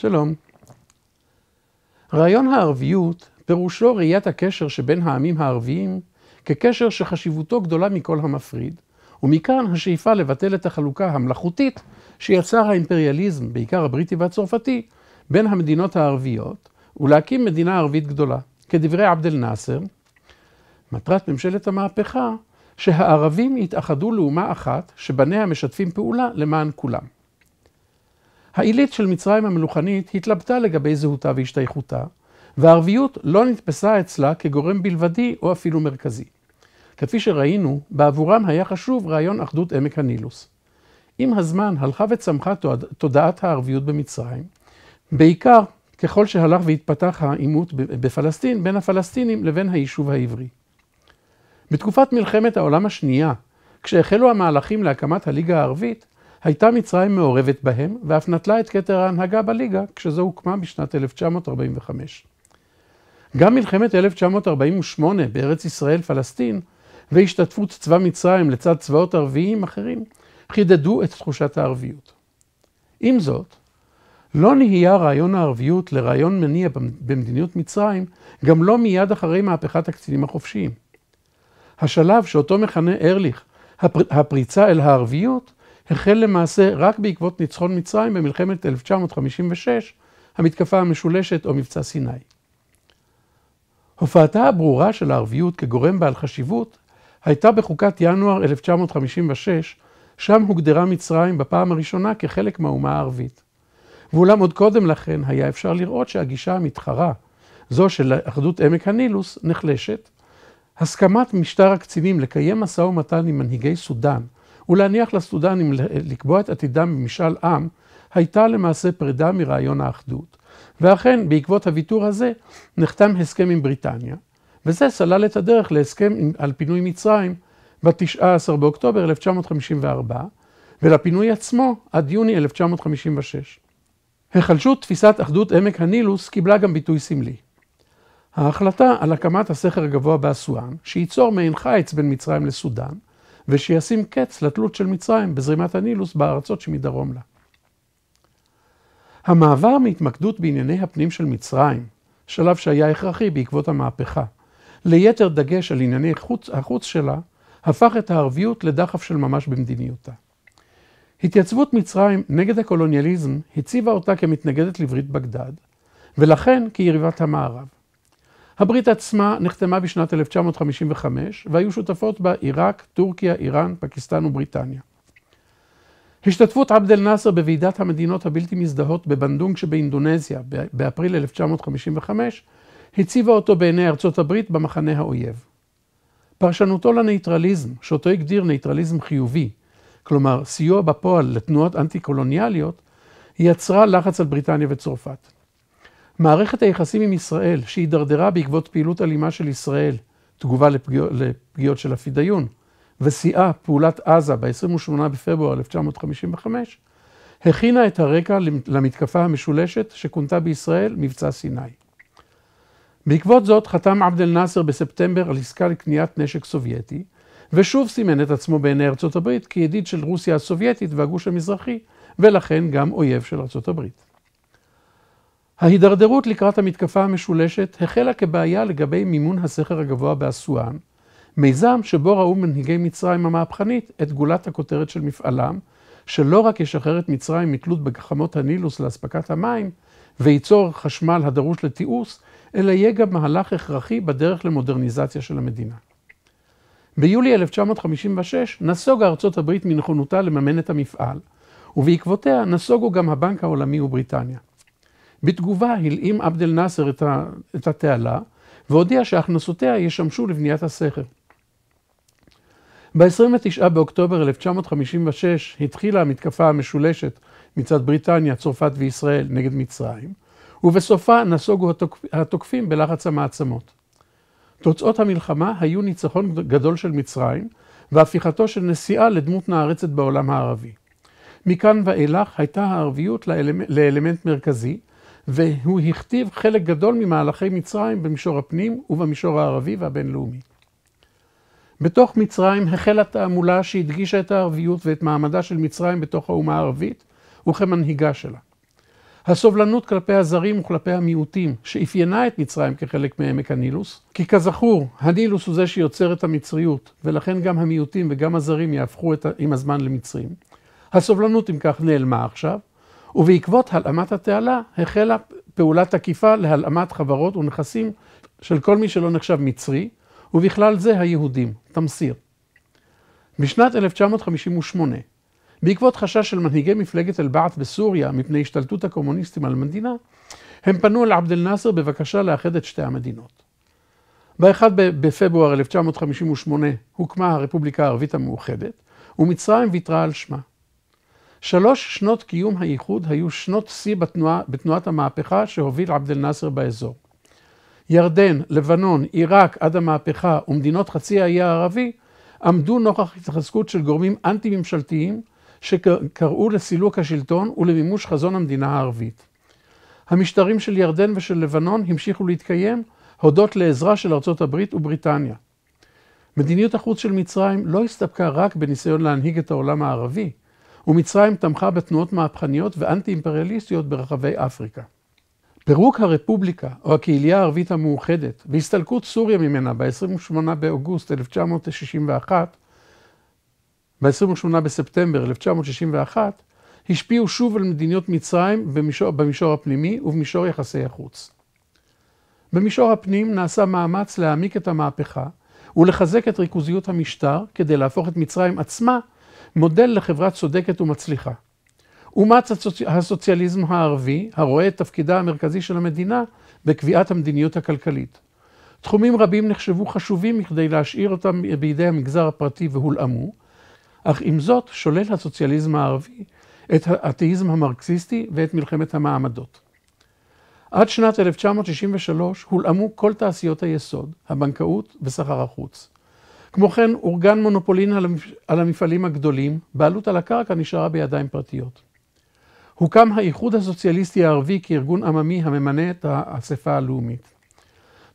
שלום. רעיון הערביות פירושו ראיית הקשר שבין העמים הערביים כקשר שחשיבותו גדולה מכל המפריד, ומכאן השאיפה לבטל את החלוקה המלאכותית שיצר האימפריאליזם, בעיקר הבריטי והצרפתי, בין המדינות הערביות, ולהקים מדינה ערבית גדולה. כדברי עבד אל נאסר, מטרת ממשלת המהפכה שהערבים יתאחדו לאומה אחת שבניה משתפים פעולה למען כולם. העילית של מצרים המלוכנית התלבטה לגבי זהותה והשתייכותה, והערביות לא נתפסה אצלה כגורם בלבדי או אפילו מרכזי. כפי שראינו, בעבורם היה חשוב רעיון אחדות עמק הנילוס. עם הזמן הלכה וצמחה תודעת הערביות במצרים, בעיקר ככל שהלך והתפתח העימות בפלסטין בין הפלסטינים לבין היישוב העברי. בתקופת מלחמת העולם השנייה, כשהחלו המהלכים להקמת הליגה הערבית, הייתה מצרים מעורבת בהם, ואף נטלה את כתר ההנהגה בליגה כשזו הוקמה בשנת 1945. גם מלחמת 1948 בארץ ישראל-פלסטין, והשתתפות צבא מצרים לצד צבאות ערביים אחרים, חידדו את תחושת הערביות. עם זאת, לא נהיה רעיון הערביות לרעיון מניע במדיניות מצרים, גם לא מיד אחרי מהפכת הקצינים החופשיים. השלב שאותו מכנה ארליך הפריצה אל הערביות, החל למעשה רק בעקבות ניצחון מצרים במלחמת 1956, המתקפה המשולשת או מבצע סיני. הופעתה הברורה של הערביות כגורם בעל חשיבות הייתה בחוקת ינואר 1956, שם הוגדרה מצרים בפעם הראשונה כחלק מהאומה הערבית. ואולם עוד קודם לכן היה אפשר לראות שהגישה המתחרה, זו של אחדות עמק הנילוס, נחלשת. הסכמת משטר הקצינים לקיים משא ומתן עם מנהיגי סודאן ולהניח לסודנים לקבוע את עתידם במשאל עם, הייתה למעשה פרידה מרעיון האחדות. ואכן, בעקבות הוויתור הזה, נחתם הסכם עם בריטניה, וזה סלל את הדרך להסכם על פינוי מצרים ב-19 באוקטובר 1954, ולפינוי עצמו עד יוני 1956. החלשות תפיסת אחדות עמק הנילוס קיבלה גם ביטוי סמלי. ההחלטה על הקמת הסכר הגבוה באסואן, שייצור מעין חיץ בין מצרים לסודאן, ושישים קץ לתלות של מצרים בזרימת הנילוס בארצות שמדרום לה. המעבר מהתמקדות בענייני הפנים של מצרים, שלב שהיה הכרחי בעקבות המהפכה, ליתר דגש על ענייני חוץ, החוץ שלה, הפך את הערביות לדחף של ממש במדיניותה. התייצבות מצרים נגד הקולוניאליזם הציבה אותה כמתנגדת לברית בגדד, ולכן כיריבת המערב. הברית עצמה נחתמה בשנת 1955, והיו שותפות בה עיראק, טורקיה, איראן, פקיסטן ובריטניה. השתתפות עבד אל נאסר בוועידת המדינות הבלתי מזדהות בבנדונג שבאינדונזיה באפריל 1955, הציבה אותו בעיני ארצות הברית במחנה האויב. פרשנותו לנייטרליזם, שאותו הגדיר נייטרליזם חיובי, כלומר סיוע בפועל לתנועות אנטי-קולוניאליות, יצרה לחץ על בריטניה וצרפת. מערכת היחסים עם ישראל, שהידרדרה בעקבות פעילות אלימה של ישראל, תגובה לפגיע, לפגיעות של הפידיון, ושיאה פעולת עזה ב-28 בפברואר 1955, הכינה את הרקע למתקפה המשולשת שכונתה בישראל מבצע סיני. בעקבות זאת חתם עבד אל נאסר בספטמבר על עסקה לקניית נשק סובייטי, ושוב סימן את עצמו בעיני ארצות הברית כידיד של רוסיה הסובייטית והגוש המזרחי, ולכן גם אויב של ארצות הברית. ההידרדרות לקראת המתקפה המשולשת החלה כבעיה לגבי מימון הסכר הגבוה באסואן, מיזם שבו ראו מנהיגי מצרים המהפכנית את גולת הכותרת של מפעלם, שלא רק ישחרר את מצרים מתלות בגחמות הנילוס לאספקת המים, וייצור חשמל הדרוש לתיעוש, אלא יהיה גם מהלך הכרחי בדרך למודרניזציה של המדינה. ביולי 1956 נסוגה ארצות הברית מנכונותה לממן את המפעל, ובעקבותיה נסוגו גם הבנק העולמי ובריטניה. בתגובה הלאים עבד אל נאסר את התעלה, והודיע שהכנסותיה ישמשו לבניית הסכר. ב-29 באוקטובר 1956 התחילה המתקפה המשולשת מצד בריטניה, צרפת וישראל נגד מצרים, ובסופה נסוגו התוקפים בלחץ המעצמות. תוצאות המלחמה היו ניצחון גדול של מצרים, והפיכתו של נשיאה לדמות נערצת בעולם הערבי. מכאן ואילך הייתה הערביות לאלמנ... לאלמנט מרכזי, והוא הכתיב חלק גדול ממהלכי מצרים במישור הפנים ובמישור הערבי והבינלאומי. בתוך מצרים החלה תעמולה שהדגישה את הערביות ואת מעמדה של מצרים בתוך האומה הערבית וכמנהיגה שלה. הסובלנות כלפי הזרים וכלפי המיעוטים, שאפיינה את מצרים כחלק מעמק הנילוס, כי כזכור, הנילוס הוא זה שיוצר את המצריות, ולכן גם המיעוטים וגם הזרים יהפכו את, עם הזמן למצרים. הסובלנות, אם כך, נעלמה עכשיו, ובעקבות הלאמת התעלה החלה פעולה תקיפה להלאמת חברות ונכסים של כל מי שלא נחשב מצרי, ובכלל זה היהודים, תמסיר. בשנת 1958, בעקבות חשש של מנהיגי מפלגת אל-בעת' בסוריה מפני השתלטות הקומוניסטים על המדינה, הם פנו אל עבד אל-נאצר בבקשה לאחד את שתי המדינות. ב-1 בפברואר 1958 הוקמה הרפובליקה הערבית המאוחדת, ומצרים ויתרה על שמה. שלוש שנות קיום הייחוד היו שנות שיא בתנועה, בתנועת המהפכה שהוביל עבד אל נאסר באזור. ירדן, לבנון, עיראק עד המהפכה ומדינות חצי האי הערבי עמדו נוכח התחזקות של גורמים אנטי-ממשלתיים שקראו לסילוק השלטון ולמימוש חזון המדינה הערבית. המשטרים של ירדן ושל לבנון המשיכו להתקיים הודות לעזרה של ארצות הברית ובריטניה. מדיניות החוץ של מצרים לא הסתפקה רק בניסיון להנהיג את העולם הערבי, ומצרים תמכה בתנועות מהפכניות ואנטי-אימפריאליסטיות ברחבי אפריקה. פירוק הרפובליקה, או הקהילה הערבית המאוחדת, והסתלקות סוריה ממנה ב-28 באוגוסט 1961, ב-28 בספטמבר 1961, השפיעו שוב על מדיניות מצרים במישור, במישור הפנימי ובמישור יחסי החוץ. במישור הפנים נעשה מאמץ להעמיק את המהפכה ולחזק את ריכוזיות המשטר כדי להפוך את מצרים עצמה מודל לחברה צודקת ומצליחה. אומץ הסוציאליזם הערבי, הרואה את תפקידה המרכזי של המדינה בקביעת המדיניות הכלכלית. תחומים רבים נחשבו חשובים מכדי להשאיר אותם בידי המגזר הפרטי והולאמו, אך עם זאת שולל הסוציאליזם הערבי את האתאיזם המרקסיסטי ואת מלחמת המעמדות. עד שנת 1963 הולאמו כל תעשיות היסוד, הבנקאות וסחר החוץ. כמו כן, אורגן מונופולין על המפעלים הגדולים, בעלות על הקרקע נשארה בידיים פרטיות. הוקם האיחוד הסוציאליסטי הערבי כארגון עממי הממנה את האספה הלאומית.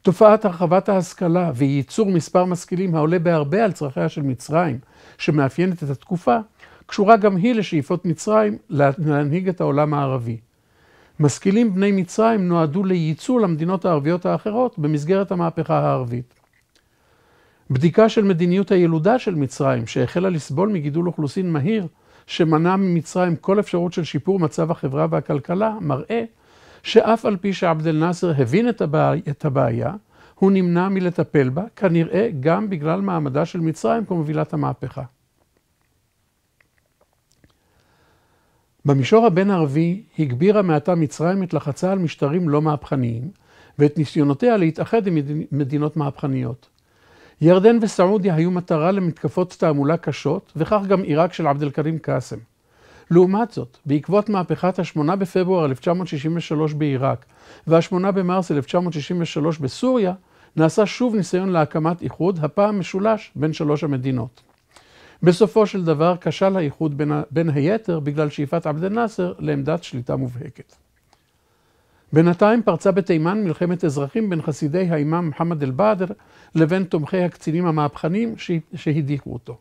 תופעת הרחבת ההשכלה וייצור מספר משכילים העולה בהרבה על צרכיה של מצרים, שמאפיינת את התקופה, קשורה גם היא לשאיפות מצרים להנהיג את העולם הערבי. משכילים בני מצרים נועדו לייצוא למדינות הערביות האחרות במסגרת המהפכה הערבית. בדיקה של מדיניות הילודה של מצרים, שהחלה לסבול מגידול אוכלוסין מהיר, שמנע ממצרים כל אפשרות של שיפור מצב החברה והכלכלה, מראה שאף על פי שעבד אל נאסר הבין את, הבע... את הבעיה, הוא נמנע מלטפל בה, כנראה גם בגלל מעמדה של מצרים כמובילת המהפכה. במישור הבין-ערבי הגבירה מעתה מצרים את לחצה על משטרים לא מהפכניים ואת ניסיונותיה להתאחד עם מדינות מהפכניות. ירדן וסעודיה היו מטרה למתקפות תעמולה קשות, וכך גם עיראק של עבד אל-כרים קאסם. לעומת זאת, בעקבות מהפכת ה-8 בפברואר 1963 בעיראק וה-8 במרס 1963 בסוריה, נעשה שוב ניסיון להקמת איחוד, הפעם משולש בין שלוש המדינות. בסופו של דבר כשל האיחוד בין, בין היתר בגלל שאיפת עבד אל-נאצר לעמדת שליטה מובהקת. בינתיים פרצה בתימן מלחמת אזרחים בין חסידי האימאם מוחמד אל באדר לבין תומכי הקצינים המהפכנים שהדיחו אותו.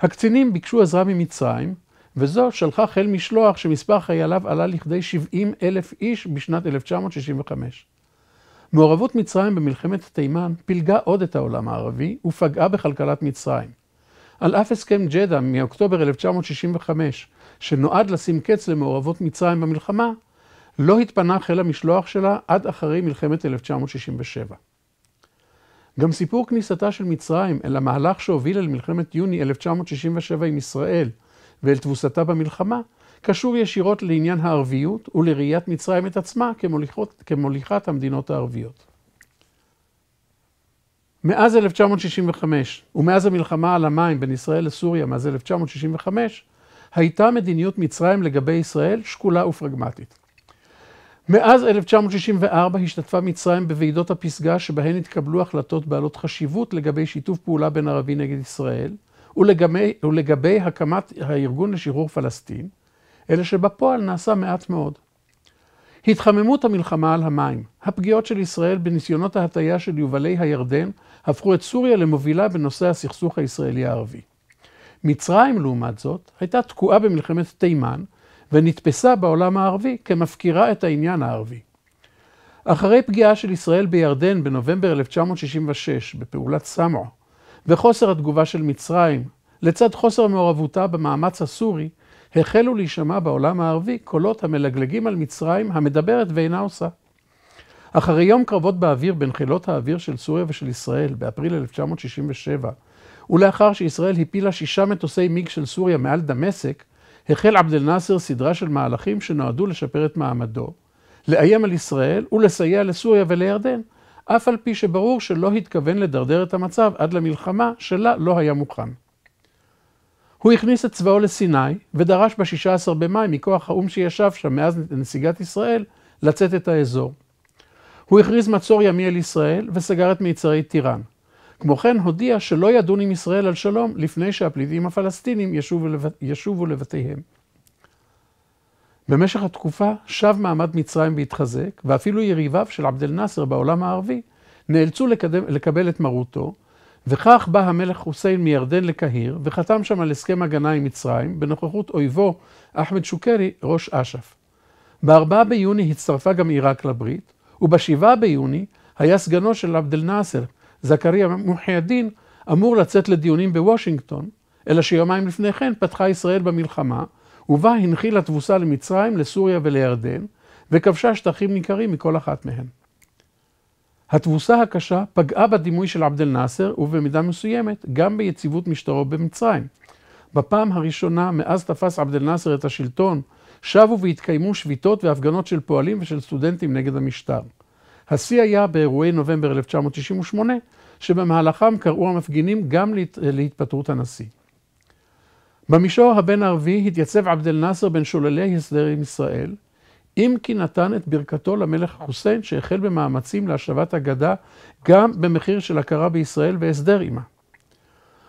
הקצינים ביקשו עזרה ממצרים, וזו שלחה חיל משלוח שמספר חייליו עלה לכדי 70 אלף איש בשנת 1965. מעורבות מצרים במלחמת תימן פילגה עוד את העולם הערבי ופגעה בכלכלת מצרים. על אף הסכם ג'דה מאוקטובר 1965, שנועד לשים קץ למעורבות מצרים במלחמה, לא התפנה חיל המשלוח שלה עד אחרי מלחמת 1967. גם סיפור כניסתה של מצרים אל המהלך שהוביל אל מלחמת יוני 1967 עם ישראל ואל תבוסתה במלחמה, קשור ישירות לעניין הערביות ולראיית מצרים את עצמה כמוליכות, כמוליכת המדינות הערביות. מאז 1965, ומאז המלחמה על המים בין ישראל לסוריה מאז 1965, הייתה מדיניות מצרים לגבי ישראל שקולה ופרגמטית. מאז 1964 השתתפה מצרים בוועידות הפסגה שבהן התקבלו החלטות בעלות חשיבות לגבי שיתוף פעולה בין ערבי נגד ישראל ולגבי, ולגבי הקמת הארגון לשחרור פלסטין, אלא שבפועל נעשה מעט מאוד. התחממות המלחמה על המים, הפגיעות של ישראל בניסיונות ההטייה של יובלי הירדן הפכו את סוריה למובילה בנושא הסכסוך הישראלי-הערבי. מצרים, לעומת זאת, הייתה תקועה במלחמת תימן, ונתפסה בעולם הערבי כמפקירה את העניין הערבי. אחרי פגיעה של ישראל בירדן בנובמבר 1966 בפעולת סמו וחוסר התגובה של מצרים, לצד חוסר מעורבותה במאמץ הסורי, החלו להישמע בעולם הערבי קולות המלגלגים על מצרים המדברת ואינה עושה. אחרי יום קרבות באוויר בין חילות האוויר של סוריה ושל ישראל באפריל 1967, ולאחר שישראל הפילה שישה מטוסי מיג של סוריה מעל דמשק, החל עבד אל-נאצר סדרה של מהלכים שנועדו לשפר את מעמדו, לאיים על ישראל ולסייע לסוריה ולירדן, אף על פי שברור שלא התכוון לדרדר את המצב עד למלחמה שלה לא היה מוכן. הוא הכניס את צבאו לסיני ודרש ב-16 במאי מכוח האו"ם שישב שם מאז נסיגת ישראל לצאת את האזור. הוא הכריז מצור ימי על ישראל וסגר את מיצרי טיראן. כמו כן הודיע שלא ידון עם ישראל על שלום לפני שהפליטים הפלסטינים ישובו, לבת... ישובו לבתיהם. במשך התקופה שב מעמד מצרים והתחזק, ואפילו יריביו של עבד אל נאסר בעולם הערבי נאלצו לקדם, לקבל את מרותו, וכך בא המלך חוסיין מירדן לקהיר, וחתם שם על הסכם הגנה עם מצרים, בנוכחות אויבו אחמד שוקרי, ראש אש"ף. ב-4 ביוני הצטרפה גם עיראק לברית, וב-7 ביוני היה סגנו של עבד אל נאסר, זכריה מוחי הדין, אמור לצאת לדיונים בוושינגטון, אלא שיומיים לפני כן פתחה ישראל במלחמה, ובה הנחילה תבוסה למצרים, לסוריה ולירדן, וכבשה שטחים ניכרים מכל אחת מהן. התבוסה הקשה פגעה בדימוי של עבד אל-נאצר, ובמידה מסוימת גם ביציבות משטרו במצרים. בפעם הראשונה מאז תפס עבד אל-נאצר את השלטון, שבו והתקיימו שביתות והפגנות של פועלים ושל סטודנטים נגד המשטר. השיא היה באירועי נובמבר 1998, שבמהלכם קראו המפגינים גם להת... להתפטרות הנשיא. במישור הבין-ערבי התייצב עבד אל נאסר בין שוללי הסדר עם ישראל, אם כי נתן את ברכתו למלך חוסיין שהחל במאמצים להשבת הגדה גם במחיר של הכרה בישראל והסדר עימה.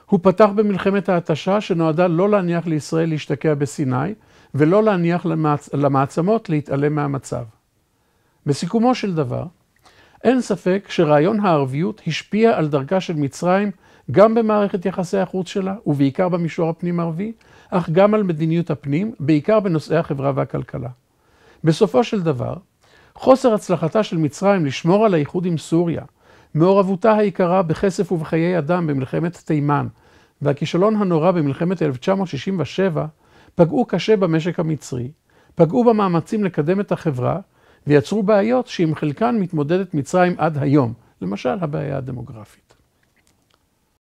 הוא פתח במלחמת ההתשה שנועדה לא להניח לישראל להשתקע בסיני ולא להניח למעצ... למעצמות להתעלם מהמצב. בסיכומו של דבר, אין ספק שרעיון הערביות השפיע על דרכה של מצרים גם במערכת יחסי החוץ שלה, ובעיקר במישור הפנים-ערבי, אך גם על מדיניות הפנים, בעיקר בנושאי החברה והכלכלה. בסופו של דבר, חוסר הצלחתה של מצרים לשמור על האיחוד עם סוריה, מעורבותה היקרה בכסף ובחיי אדם במלחמת תימן, והכישלון הנורא במלחמת 1967, פגעו קשה במשק המצרי, פגעו במאמצים לקדם את החברה, ויצרו בעיות שעם חלקן מתמודדת מצרים עד היום, למשל הבעיה הדמוגרפית.